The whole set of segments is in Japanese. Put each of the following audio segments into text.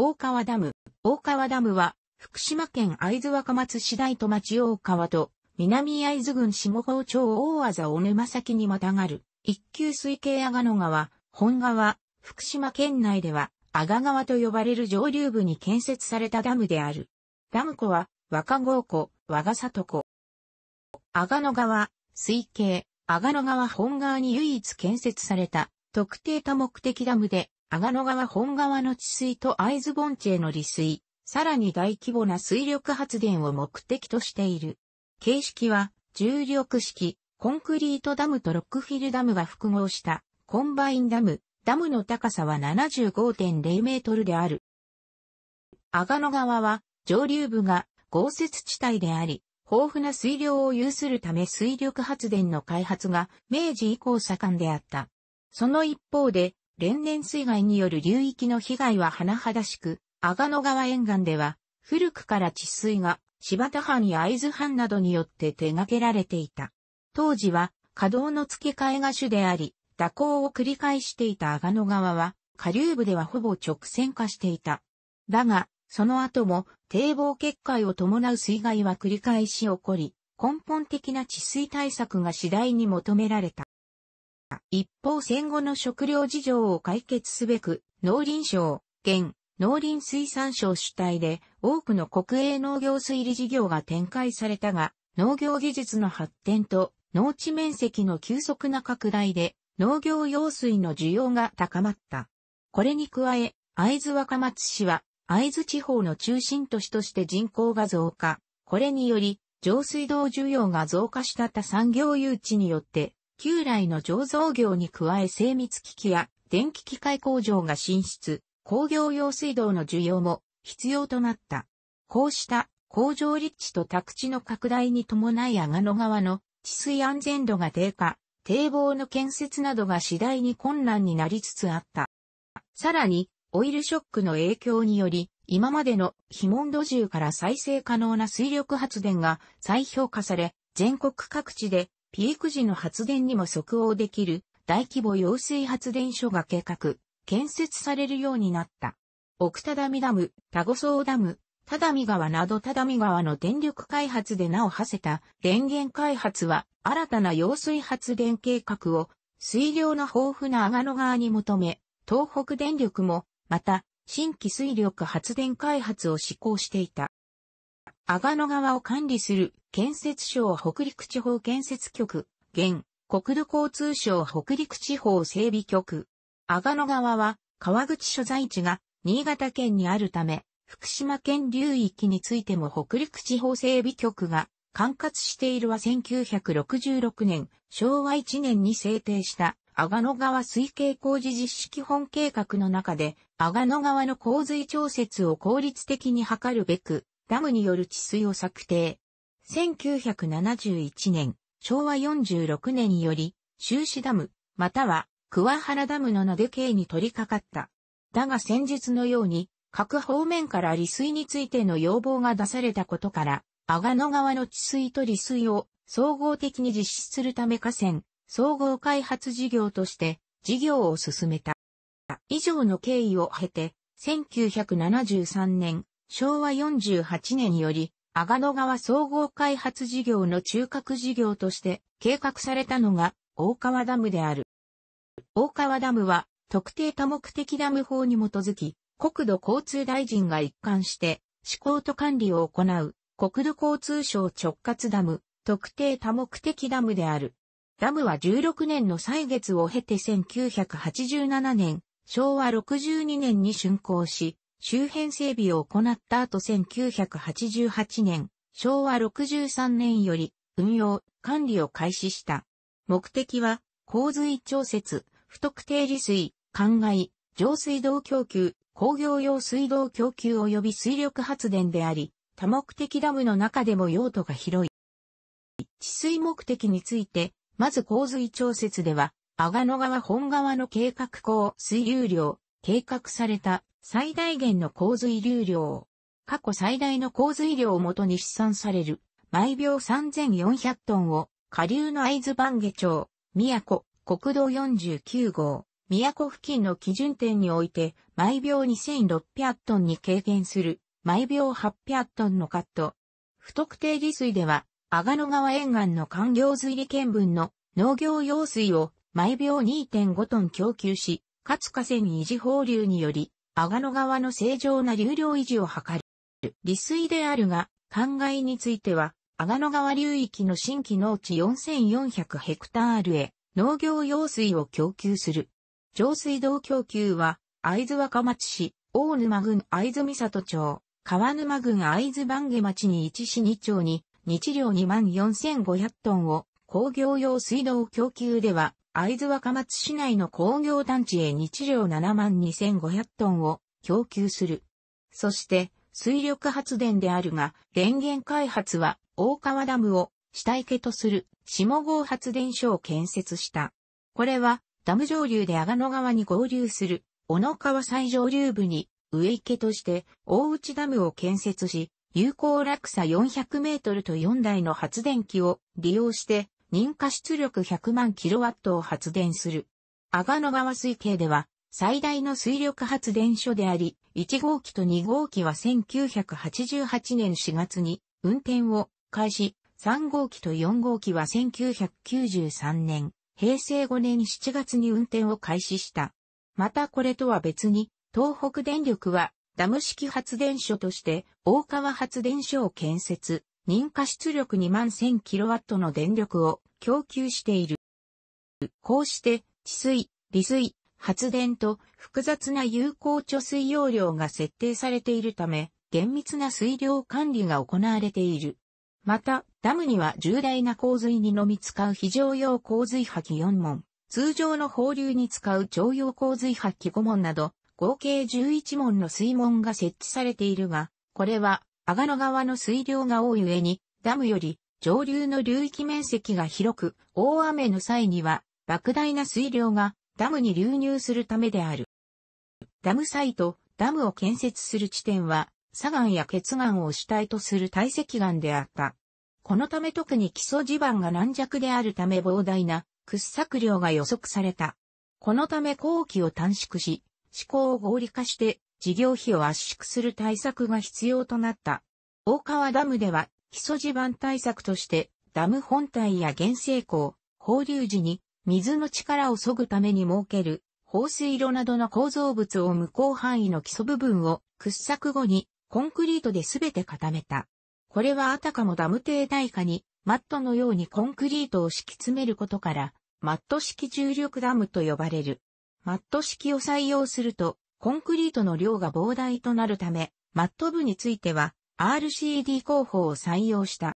大川ダム。大川ダムは、福島県会津若松市大戸町大川と、南会津郡下郷町大和尾沼崎にまたがる、一級水系阿賀野川、本川、福島県内では、阿賀川と呼ばれる上流部に建設されたダムである。ダム湖は、若郷湖、和賀里湖。阿賀野川、水系、阿賀野川本川に唯一建設された、特定多目的ダムで、阿賀野川本川の治水と会津盆地への利水、さらに大規模な水力発電を目的としている。形式は、重力式、コンクリートダムとロックフィルダムが複合した、コンバインダム、ダムの高さは75.0メートルである。阿賀野川は、上流部が豪雪地帯であり、豊富な水量を有するため水力発電の開発が明治以降盛んであった。その一方で、連年水害による流域の被害は甚だしく、阿賀野川沿岸では、古くから治水が柴田藩や会津藩などによって手掛けられていた。当時は、稼働の付け替えが主であり、蛇行を繰り返していた阿賀野川は、下流部ではほぼ直線化していた。だが、その後も堤防決壊を伴う水害は繰り返し起こり、根本的な治水対策が次第に求められた。一方戦後の食料事情を解決すべく、農林省、現、農林水産省主体で多くの国営農業水利事業が展開されたが、農業技術の発展と農地面積の急速な拡大で農業用水の需要が高まった。これに加え、会津若松市は会津地方の中心都市として人口が増加。これにより、上水道需要が増加した他産業誘致によって、旧来の醸造業に加え精密機器や電気機械工場が進出、工業用水道の需要も必要となった。こうした工場立地と宅地の拡大に伴い阿賀野川の治水安全度が低下、堤防の建設などが次第に困難になりつつあった。さらに、オイルショックの影響により、今までの非問土重から再生可能な水力発電が再評価され、全国各地でピーク時の発電にも即応できる大規模揚水発電所が計画、建設されるようになった。奥多ダダム、田子荘ダム、田ダ川など田ダ川の電力開発で名を馳せた電源開発は新たな揚水発電計画を水量の豊富な阿賀野川に求め、東北電力も、また、新規水力発電開発を施行していた。阿賀野川を管理する建設省北陸地方建設局、現、国土交通省北陸地方整備局。阿賀野川は川口所在地が新潟県にあるため、福島県流域についても北陸地方整備局が管轄しているは1966年、昭和1年に制定した阿賀野川水系工事実施基本計画の中で、阿賀野川の洪水調節を効率的に図るべく、ダムによる治水を策定。1971年、昭和46年により、修士ダム、または桑原ダムの名で刑に取り掛かった。だが先日のように、各方面から利水についての要望が出されたことから、阿賀野川の治水と利水を総合的に実施するため河川、総合開発事業として事業を進めた。以上の経緯を経て、1973年昭和48年より、阿賀野川総合開発事業の中核事業として計画されたのが大川ダムである。大川ダムは特定多目的ダム法に基づき国土交通大臣が一貫して施行と管理を行う国土交通省直轄ダム特定多目的ダムである。ダムは16年の歳月を経て1987年昭和62年に竣工し周辺整備を行った後1988年、昭和63年より運用、管理を開始した。目的は、洪水調節、不特定利水、灌漑、上水道供給、工業用水道供給及び水力発電であり、多目的ダムの中でも用途が広い。治水目的について、まず洪水調節では、阿賀野川本川の計画港水流量、計画された最大限の洪水流量。過去最大の洪水量をもとに試算される、毎秒3400トンを、下流の藍津番下町、宮古、国道49号、宮古付近の基準点において、毎秒2600トンに軽減する、毎秒800トンのカット。不特定利水では、阿賀野川沿岸の官境水利見分の農業用水を毎秒2.5トン供給し、かつ河川維持放流により、阿賀野川の正常な流量維持を図る。利水であるが、灌漑については、阿賀野川流域の新規農地4400ヘクタールへ農業用水を供給する。上水道供給は、会津若松市、大沼郡会津美里町、川沼郡会津番下町に一市二町に、日量2万4500トンを工業用水道供給では、会津若松市内の工業団地へ日量7万2500トンを供給する。そして、水力発電であるが、電源開発は大川ダムを下池とする下郷発電所を建設した。これは、ダム上流で阿賀野川に合流する小野川最上流部に上池として大内ダムを建設し、有効落差400メートルと4台の発電機を利用して認可出力100万ットを発電する。阿賀野川水系では、最大の水力発電所であり、1号機と2号機は1988年4月に運転を開始、3号機と4号機は1993年、平成5年7月に運転を開始した。またこれとは別に、東北電力はダム式発電所として大川発電所を建設、認可出力2万 1000kW の電力を供給している。こうして、治水、利水、発電と複雑な有効貯水容量が設定されているため、厳密な水量管理が行われている。また、ダムには重大な洪水にのみ使う非常用洪水破棄4門、通常の放流に使う常用洪水破棄5門など、合計11門の水門が設置されているが、これは阿賀野川の水量が多い上に、ダムより上流の流域面積が広く、大雨の際には、莫大な水量がダムに流入するためである。ダムサイト、ダムを建設する地点は、砂岩や血岩を主体とする堆積岩であった。このため特に基礎地盤が軟弱であるため膨大な掘削量が予測された。このため工期を短縮し、思考を合理化して事業費を圧縮する対策が必要となった。大川ダムでは基礎地盤対策としてダム本体や原生港、放流時に水の力を削ぐために設ける放水路などの構造物を無効範囲の基礎部分を掘削後にコンクリートで全て固めた。これはあたかもダム停滞下にマットのようにコンクリートを敷き詰めることからマット式重力ダムと呼ばれる。マット式を採用するとコンクリートの量が膨大となるため、マット部については RCD 工法を採用した。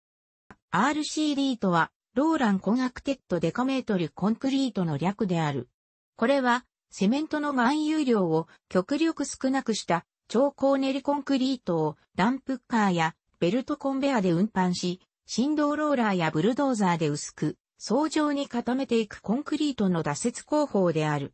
RCD とは、ローランコガクテッドデカメートルコンクリートの略である。これは、セメントの含有量を極力少なくした超高練りコンクリートをダンプカーやベルトコンベアで運搬し、振動ローラーやブルドーザーで薄く、層状に固めていくコンクリートの打設工法である。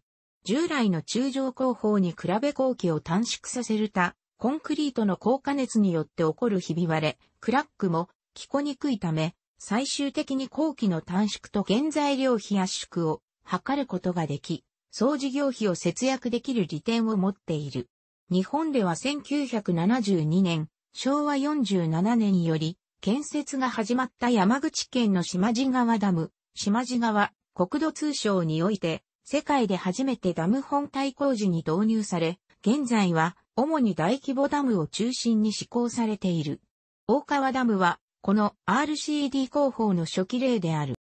従来の中上工法に比べ工期を短縮させるた、コンクリートの高加熱によって起こるひび割れ、クラックも聞こにくいため、最終的に工期の短縮と原材料費圧縮を図ることができ、総事業費を節約できる利点を持っている。日本では1972年、昭和47年より、建設が始まった山口県の島地川ダム、島地川、国土通商において、世界で初めてダム本体工事に導入され、現在は主に大規模ダムを中心に施行されている。大川ダムは、この RCD 工法の初期例である。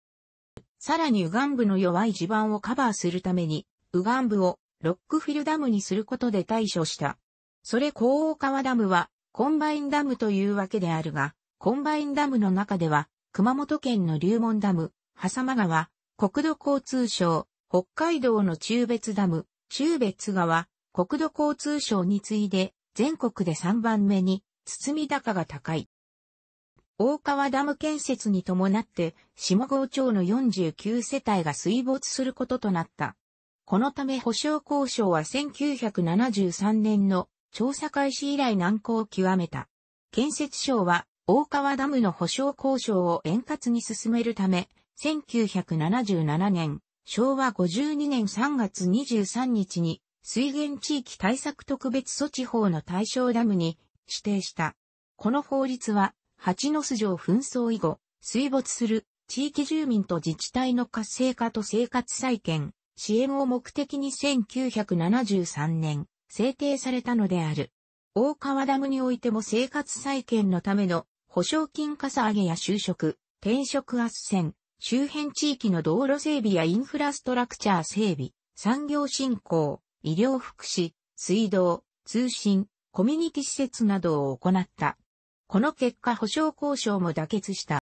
さらに右岸部の弱い地盤をカバーするために、右岸部をロックフィルダムにすることで対処した。それ高大川ダムは、コンバインダムというわけであるが、コンバインダムの中では、熊本県の龍門ダム、狭間川、国土交通省、北海道の中別ダム、中別川、国土交通省に次いで、全国で3番目に、み高が高い。大川ダム建設に伴って、下郷町の49世帯が水没することとなった。このため保証交渉は1973年の調査開始以来難航を極めた。建設省は大川ダムの保証交渉を円滑に進めるため、1977年、昭和52年3月23日に水源地域対策特別措置法の対象ダムに指定した。この法律は、八の巣城紛争以後、水没する地域住民と自治体の活性化と生活再建、支援を目的に1973年制定されたのである。大川ダムにおいても生活再建のための保証金かさ上げや就職、転職斡旋、周辺地域の道路整備やインフラストラクチャー整備、産業振興、医療福祉、水道、通信、コミュニティ施設などを行った。この結果保障交渉も妥結した。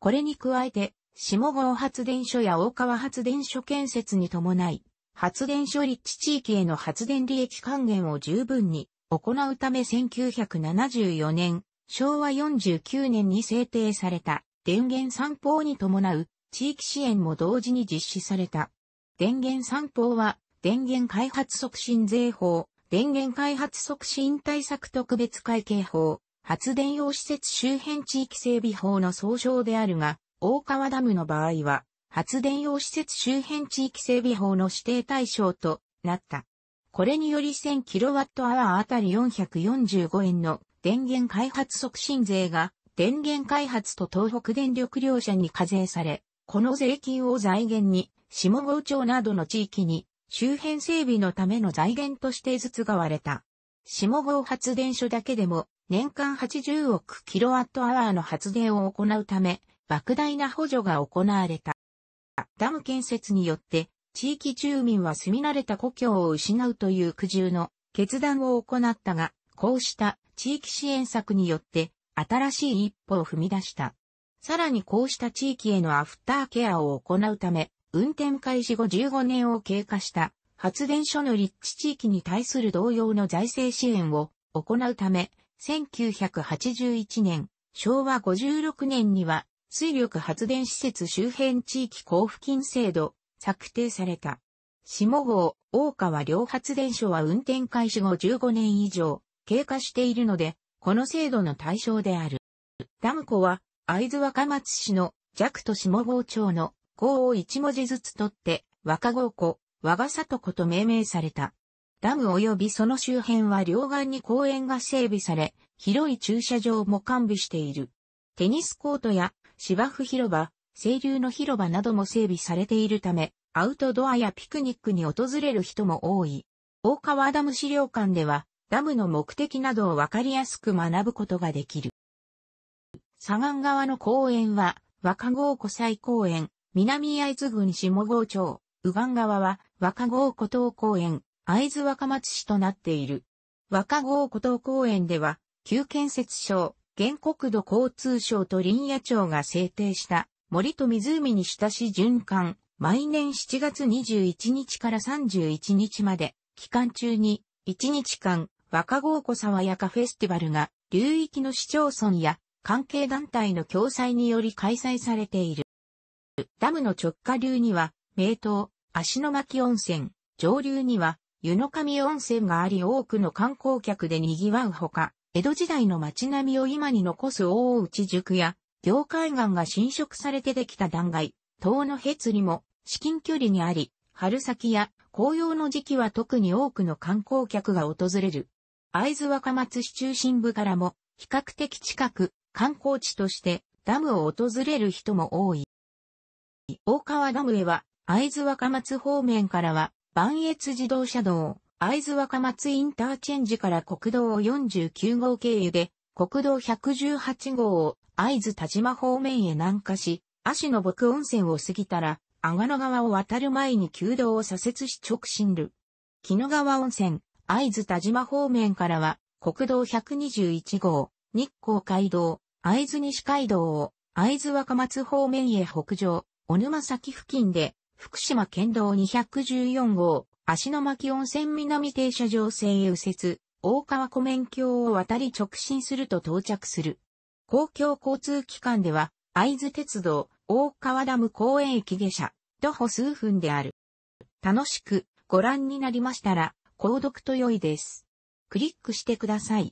これに加えて、下郷発電所や大川発電所建設に伴い、発電所立地地域への発電利益還元を十分に行うため1974年、昭和49年に制定された電源散報に伴う地域支援も同時に実施された。電源散報は、電源開発促進税法、電源開発促進対策特別会計法、発電用施設周辺地域整備法の総称であるが、大川ダムの場合は、発電用施設周辺地域整備法の指定対象となった。これにより 1000kWh あたり445円の電源開発促進税が電源開発と東北電力両社に課税され、この税金を財源に、下郷町などの地域に周辺整備のための財源としてずつが割れた。下郷発電所だけでも年間80億キロワットアワーの発電を行うため、莫大な補助が行われた。ダム建設によって地域住民は住み慣れた故郷を失うという苦渋の決断を行ったが、こうした地域支援策によって新しい一歩を踏み出した。さらにこうした地域へのアフターケアを行うため、運転開始後15年を経過した発電所の立地地域に対する同様の財政支援を行うため、1981年、昭和56年には水力発電施設周辺地域交付金制度、策定された。下郷、大川両発電所は運転開始後15年以上経過しているので、この制度の対象である。ダム湖は、会津若松市の弱と下郷町の郷を一文字ずつ取って、若郷湖、が里湖と命名された。ダム及びその周辺は両岸に公園が整備され、広い駐車場も完備している。テニスコートや芝生広場、清流の広場なども整備されているため、アウトドアやピクニックに訪れる人も多い。大川ダム資料館では、ダムの目的などをわかりやすく学ぶことができる。左岸側の公園は、若郷湖西公園、南会津郡下郷町、右岸側は若郷湖東公園、会津若松市となっている。若郷湖東公園では、旧建設省、原国土交通省と林野庁が制定した森と湖に親し循環、毎年7月21日から31日まで、期間中に1日間若豪子沢やかフェスティバルが、流域の市町村や関係団体の共催により開催されている。ダムの直下流には、名湯、足の巻温泉、上流には、湯の上温泉があり多くの観光客で賑わうほか、江戸時代の街並みを今に残す大内塾や、業界岸が侵食されてできた断崖、塔のへつりも至近距離にあり、春先や紅葉の時期は特に多くの観光客が訪れる。会津若松市中心部からも比較的近く観光地としてダムを訪れる人も多い。大川ダムへは会津若松方面からは万越自動車道、会津若松インターチェンジから国道49号経由で国道118号を会津田島方面へ南下し、足の牧温泉を過ぎたら、阿賀野川を渡る前に旧道を左折し直進る。木野川温泉、会津田島方面からは、国道121号、日光街道、会津西街道を、会津若松方面へ北上、小沼崎付近で、福島県道214号、足の巻温泉南停車場線へ右折、大川湖面橋を渡り直進すると到着する。公共交通機関では、会津鉄道、大川ダム公園駅下車、徒歩数分である。楽しくご覧になりましたら、購読と良いです。クリックしてください。